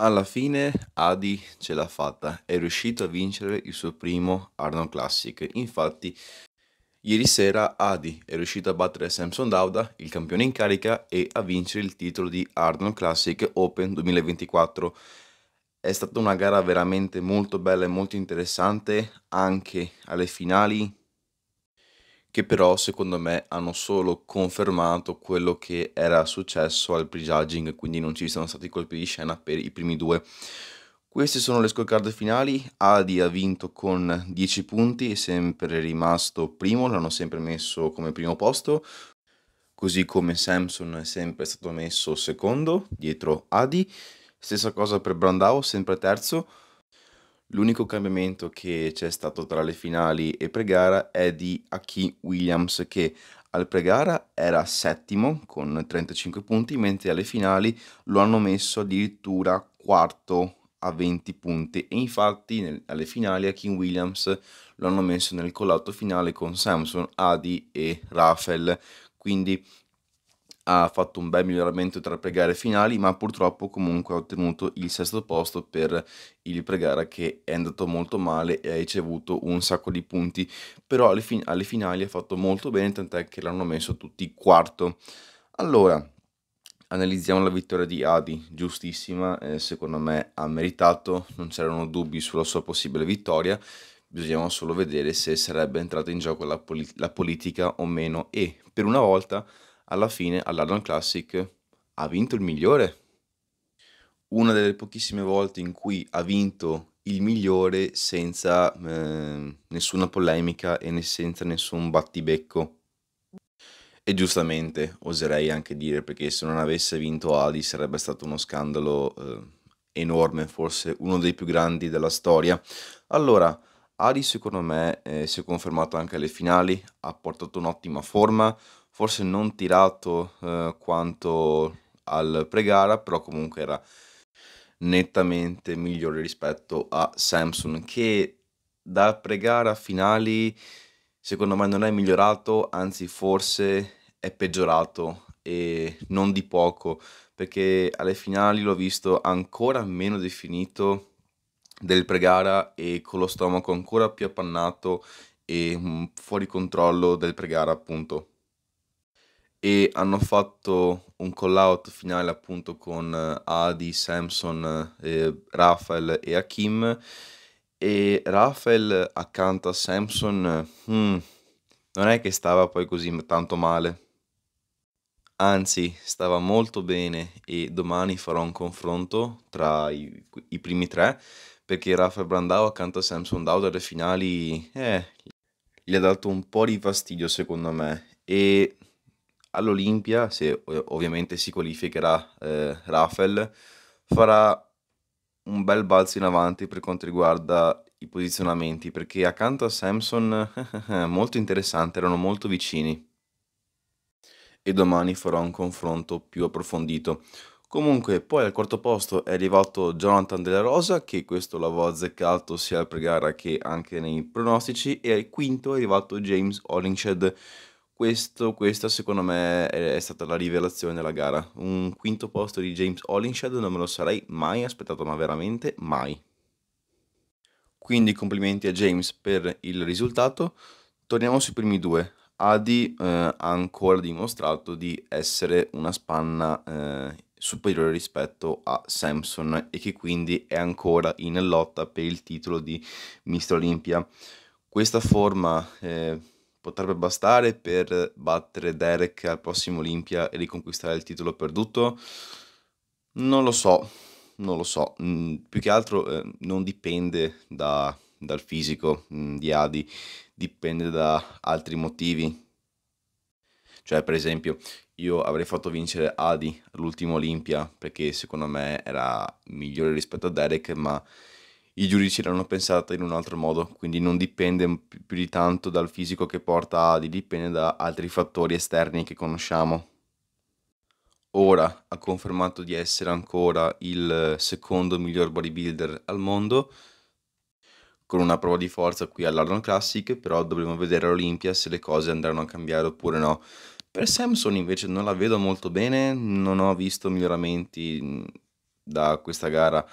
Alla fine Adi ce l'ha fatta, è riuscito a vincere il suo primo Arnold Classic. Infatti, ieri sera Adi è riuscito a battere Samson Dauda, il campione in carica, e a vincere il titolo di Arnold Classic Open 2024. È stata una gara veramente molto bella e molto interessante, anche alle finali che però secondo me hanno solo confermato quello che era successo al prejudging, quindi non ci sono stati colpi di scena per i primi due. Queste sono le scorecard finali, Adi ha vinto con 10 punti, è sempre rimasto primo, l'hanno sempre messo come primo posto, così come Samson è sempre stato messo secondo, dietro Adi, stessa cosa per Brandao, sempre terzo, L'unico cambiamento che c'è stato tra le finali e pregara è di Aki Williams che al pregara era settimo con 35 punti, mentre alle finali lo hanno messo addirittura quarto a 20 punti e infatti nel, alle finali Aki Williams lo hanno messo nel collato finale con Samson, Adi e Rafael, quindi ha fatto un bel miglioramento tra pregare finali, ma purtroppo comunque ha ottenuto il sesto posto per il pregara che è andato molto male e ha ricevuto un sacco di punti, però alle, fin alle finali ha fatto molto bene, tant'è che l'hanno messo tutti quarto. Allora, analizziamo la vittoria di Adi, giustissima, eh, secondo me ha meritato, non c'erano dubbi sulla sua possibile vittoria, bisogna solo vedere se sarebbe entrata in gioco la, poli la politica o meno e per una volta alla fine all'Adam Classic ha vinto il migliore. Una delle pochissime volte in cui ha vinto il migliore senza eh, nessuna polemica e senza nessun battibecco. E giustamente oserei anche dire perché se non avesse vinto Adi sarebbe stato uno scandalo eh, enorme, forse uno dei più grandi della storia. Allora, Adi secondo me eh, si è confermato anche alle finali, ha portato un'ottima forma, forse non tirato eh, quanto al pre-gara, però comunque era nettamente migliore rispetto a Samsung che da pre-gara a finali secondo me non è migliorato, anzi forse è peggiorato e non di poco perché alle finali l'ho visto ancora meno definito del pre-gara e con lo stomaco ancora più appannato e mm, fuori controllo del pre-gara appunto e hanno fatto un call out finale appunto con eh, Adi, Samson, eh, Rafael e Hakim e Rafael accanto a Samson hmm, non è che stava poi così tanto male anzi stava molto bene e domani farò un confronto tra i, i primi tre perché Rafael Brandao accanto a Samson Dowd alle finali eh, gli ha dato un po' di fastidio secondo me e all'Olimpia, se eh, ovviamente si qualificherà eh, Rafael, farà un bel balzo in avanti per quanto riguarda i posizionamenti, perché accanto a Samson, molto interessante, erano molto vicini. E domani farò un confronto più approfondito. Comunque, poi al quarto posto è arrivato Jonathan Della Rosa, che questo l'avevo azzeccato sia al pregara che anche nei pronostici, e al quinto è arrivato James Hollingshed, questo, questa secondo me è stata la rivelazione della gara. Un quinto posto di James Hollinshed non me lo sarei mai aspettato, ma veramente mai. Quindi complimenti a James per il risultato. Torniamo sui primi due. Adi eh, ha ancora dimostrato di essere una spanna eh, superiore rispetto a Samson e che quindi è ancora in lotta per il titolo di Mister Olimpia. Questa forma... Eh, potrebbe bastare per battere Derek al prossimo Olimpia e riconquistare il titolo perduto? Non lo so, non lo so. Mm, più che altro eh, non dipende da, dal fisico mm, di Adi, dipende da altri motivi. Cioè, per esempio, io avrei fatto vincere Adi all'ultimo Olimpia perché secondo me era migliore rispetto a Derek, ma i giudici l'hanno pensata in un altro modo, quindi non dipende più di tanto dal fisico che porta Adi, dipende da altri fattori esterni che conosciamo. Ora ha confermato di essere ancora il secondo miglior bodybuilder al mondo, con una prova di forza qui all'Arnold Classic, però dovremo vedere all'Olimpia se le cose andranno a cambiare oppure no. Per Samson invece non la vedo molto bene, non ho visto miglioramenti da questa gara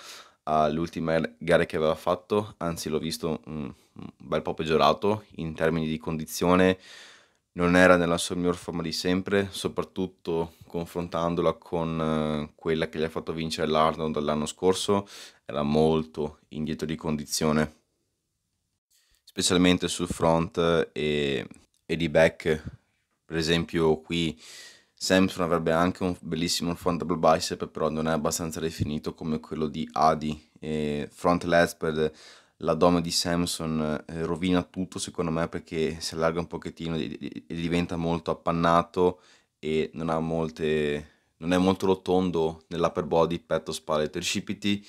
all'ultima gara che aveva fatto, anzi l'ho visto un bel po' peggiorato in termini di condizione, non era nella sua miglior forma di sempre, soprattutto confrontandola con eh, quella che gli ha fatto vincere l'Arnold l'anno scorso, era molto indietro di condizione, specialmente sul front eh, e, e di back, per esempio qui Samsung avrebbe anche un bellissimo front double bicep, però non è abbastanza definito come quello di Adi. E front lesped, l'addome di Samsung eh, rovina tutto secondo me perché si allarga un pochettino e, diventa molto appannato e non, molte, non è molto rotondo nell'upper body, petto, spalle e tricipiti.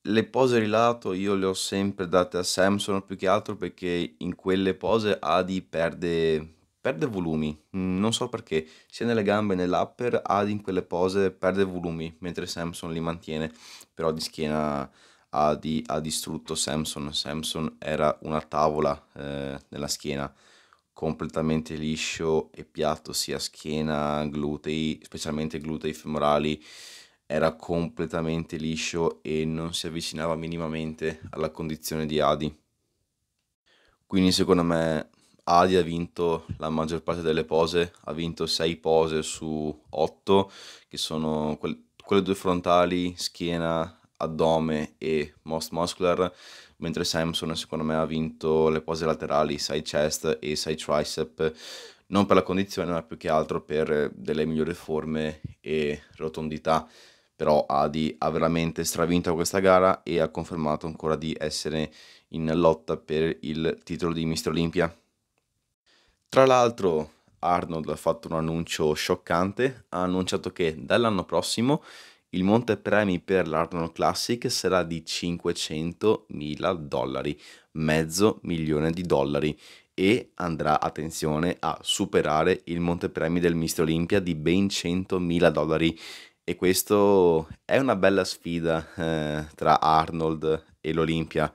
Le pose di lato io le ho sempre date a Samsung più che altro perché in quelle pose Adi perde perde volumi, mm, non so perché, sia nelle gambe che nell'upper, Ad in quelle pose perde volumi, mentre Samson li mantiene, però di schiena Adi ha distrutto Samson, Samson era una tavola eh, nella schiena, completamente liscio e piatto, sia schiena, glutei, specialmente glutei femorali, era completamente liscio e non si avvicinava minimamente alla condizione di Adi. Quindi secondo me Adi ha vinto la maggior parte delle pose, ha vinto 6 pose su 8, che sono que- quelle due frontali, schiena, addome e most muscular, mentre Samson secondo me ha vinto le pose laterali, side chest e side tricep, non per la condizione ma più che altro per delle migliori forme e rotondità però Adi ha veramente stravinto questa gara e ha confermato ancora di essere in lotta per il titolo di Mister Olimpia. Tra l'altro Arnold ha fatto un annuncio scioccante, ha annunciato che dall'anno prossimo il montepremi per l'Arnold Classic sarà di 500 mila dollari, mezzo milione di dollari e andrà, attenzione, a superare il montepremi del Mister Olympia di ben 100 mila dollari e questo è una bella sfida eh, tra Arnold e l'Olimpia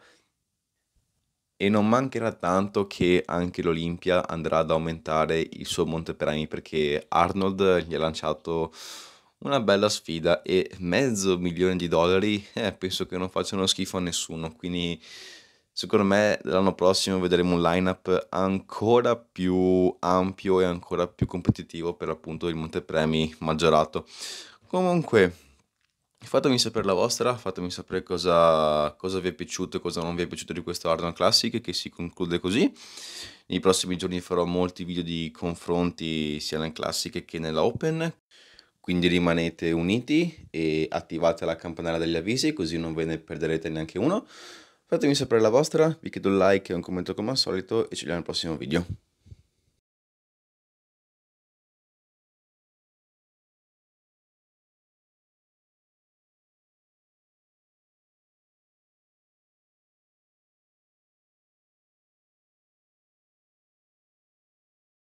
e non mancherà tanto che anche l'Olimpia andrà ad aumentare il suo montepremi perché Arnold gli ha lanciato una bella sfida e mezzo milione di dollari eh, penso che non facciano schifo a nessuno quindi secondo me l'anno prossimo vedremo un lineup ancora più ampio e ancora più competitivo per appunto il montepremi maggiorato comunque Fatemi sapere la vostra, fatemi sapere cosa, cosa vi è piaciuto e cosa non vi è piaciuto di questo Arnold Classic che si conclude così. Nei prossimi giorni farò molti video di confronti sia nel Classic che nella Open, quindi rimanete uniti e attivate la campanella degli avvisi così non ve ne perderete neanche uno. Fatemi sapere la vostra, vi chiedo un like e un commento come al solito e ci vediamo al prossimo video.